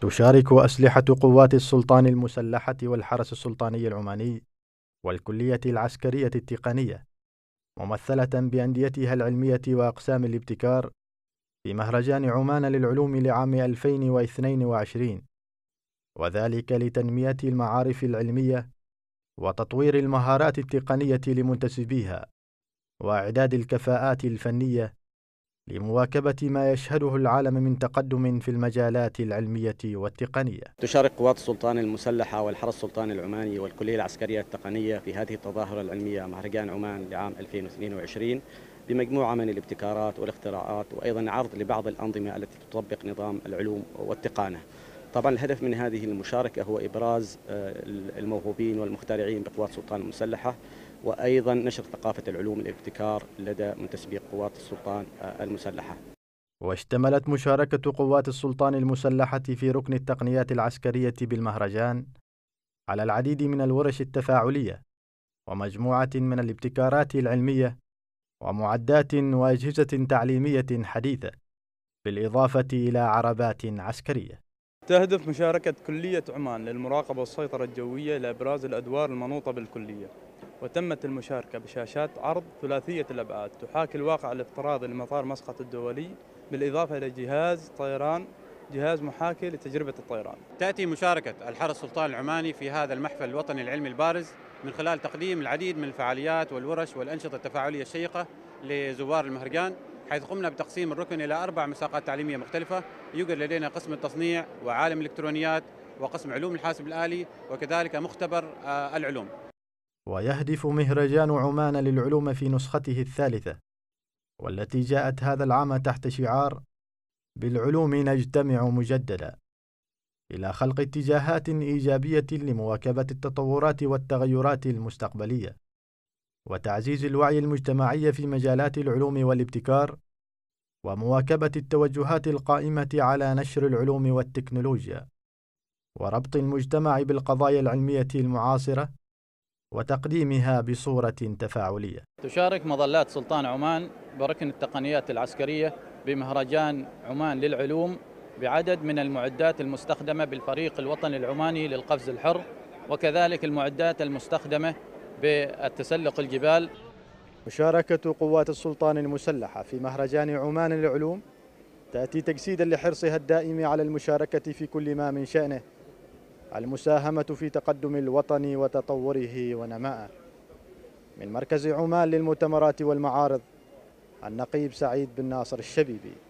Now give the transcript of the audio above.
تشارك أسلحة قوات السلطان المسلحة والحرس السلطاني العماني والكلية العسكرية التقنية ممثلة بأنديتها العلمية وأقسام الابتكار في مهرجان عمان للعلوم لعام 2022 وذلك لتنمية المعارف العلمية وتطوير المهارات التقنية لمنتسبيها وإعداد الكفاءات الفنية لمواكبة ما يشهده العالم من تقدم في المجالات العلمية والتقنية تشارك قوات السلطان المسلحة والحرس السلطاني العماني والكلية العسكرية التقنية في هذه التظاهرة العلمية مهرجان عمان لعام 2022 بمجموعة من الابتكارات والاختراعات وأيضا عرض لبعض الأنظمة التي تطبق نظام العلوم والتقانة طبعا الهدف من هذه المشاركة هو إبراز آه، الموهوبين والمخترعين بقوات السلطان المسلحة وأيضا نشر ثقافة العلوم الابتكار لدى منتسبي قوات السلطان آه، المسلحة واشتملت مشاركة قوات السلطان المسلحة في ركن التقنيات العسكرية بالمهرجان على العديد من الورش التفاعلية ومجموعة من الابتكارات العلمية ومعدات وأجهزة تعليمية حديثة بالإضافة إلى عربات عسكرية تهدف مشاركة كلية عمان للمراقبة والسيطرة الجوية لإبراز الأدوار المنوطة بالكلية وتمت المشاركة بشاشات عرض ثلاثية الأبعاد تحاكي الواقع الافتراضي لمطار مسقط الدولي بالإضافة إلى جهاز طيران جهاز محاكي لتجربة الطيران تأتي مشاركة الحرس السلطان العماني في هذا المحفل الوطني العلمي البارز من خلال تقديم العديد من الفعاليات والورش والأنشطة التفاعلية الشيقة لزوار المهرجان حيث قمنا بتقسيم الركن إلى أربع مساقات تعليمية مختلفة يوجد لدينا قسم التصنيع وعالم الإلكترونيات وقسم علوم الحاسب الآلي وكذلك مختبر آه، العلوم ويهدف مهرجان عمان للعلوم في نسخته الثالثة والتي جاءت هذا العام تحت شعار بالعلوم نجتمع مجددا إلى خلق اتجاهات إيجابية لمواكبة التطورات والتغيرات المستقبلية وتعزيز الوعي المجتمعي في مجالات العلوم والابتكار ومواكبة التوجهات القائمة على نشر العلوم والتكنولوجيا وربط المجتمع بالقضايا العلمية المعاصرة وتقديمها بصورة تفاعلية تشارك مظلات سلطان عمان بركن التقنيات العسكرية بمهرجان عمان للعلوم بعدد من المعدات المستخدمة بالفريق الوطني العماني للقفز الحر وكذلك المعدات المستخدمة بالتسلق الجبال مشاركة قوات السلطان المسلحة في مهرجان عمان للعلوم تأتي تجسيدا لحرصها الدائم على المشاركة في كل ما من شأنه المساهمة في تقدم الوطن وتطوره ونمائه من مركز عمان للمؤتمرات والمعارض النقيب سعيد بن ناصر الشبيبي